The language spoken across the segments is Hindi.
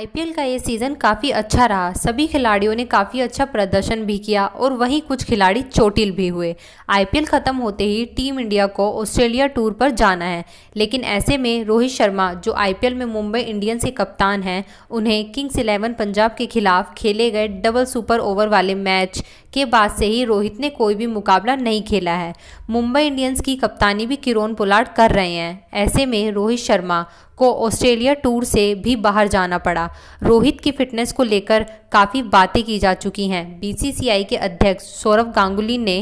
आईपीएल का ये सीज़न काफ़ी अच्छा रहा सभी खिलाड़ियों ने काफ़ी अच्छा प्रदर्शन भी किया और वहीं कुछ खिलाड़ी चोटिल भी हुए आईपीएल ख़त्म होते ही टीम इंडिया को ऑस्ट्रेलिया टूर पर जाना है लेकिन ऐसे में रोहित शर्मा जो आईपीएल में मुंबई इंडियंस के कप्तान हैं उन्हें किंग्स इलेवन पंजाब के खिलाफ खेले गए डबल सुपर ओवर वाले मैच के बाद से ही रोहित ने कोई भी मुकाबला नहीं खेला है मुंबई इंडियंस की कप्तानी भी किरोन पोलार्ड कर रहे हैं ऐसे में रोहित शर्मा को ऑस्ट्रेलिया टूर से भी बाहर जाना पड़ा रोहित की फिटनेस को लेकर काफ़ी बातें की जा चुकी हैं बीसीसीआई के अध्यक्ष सौरव गांगुली ने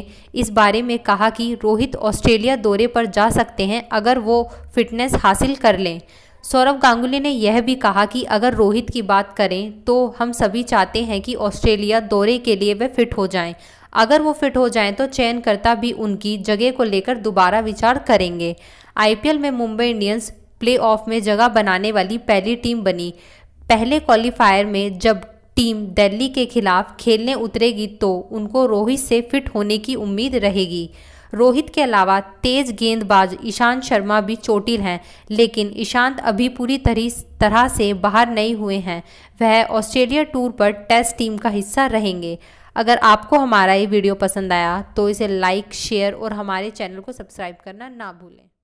इस बारे में कहा कि रोहित ऑस्ट्रेलिया दौरे पर जा सकते हैं अगर वो फिटनेस हासिल कर लें सौरभ गांगुली ने यह भी कहा कि अगर रोहित की बात करें तो हम सभी चाहते हैं कि ऑस्ट्रेलिया दौरे के लिए वे फिट हो जाएं। अगर वो फिट हो जाएं तो चयनकर्ता भी उनकी जगह को लेकर दोबारा विचार करेंगे आईपीएल में मुंबई इंडियंस प्लेऑफ में जगह बनाने वाली पहली टीम बनी पहले क्वालिफायर में जब टीम दिल्ली के खिलाफ खेलने उतरेगी तो उनको रोहित से फिट होने की उम्मीद रहेगी रोहित के अलावा तेज गेंदबाज ईशांत शर्मा भी चोटिल हैं लेकिन ईशांत अभी पूरी तरह से बाहर नहीं हुए हैं वह ऑस्ट्रेलिया टूर पर टेस्ट टीम का हिस्सा रहेंगे अगर आपको हमारा ये वीडियो पसंद आया तो इसे लाइक शेयर और हमारे चैनल को सब्सक्राइब करना ना भूलें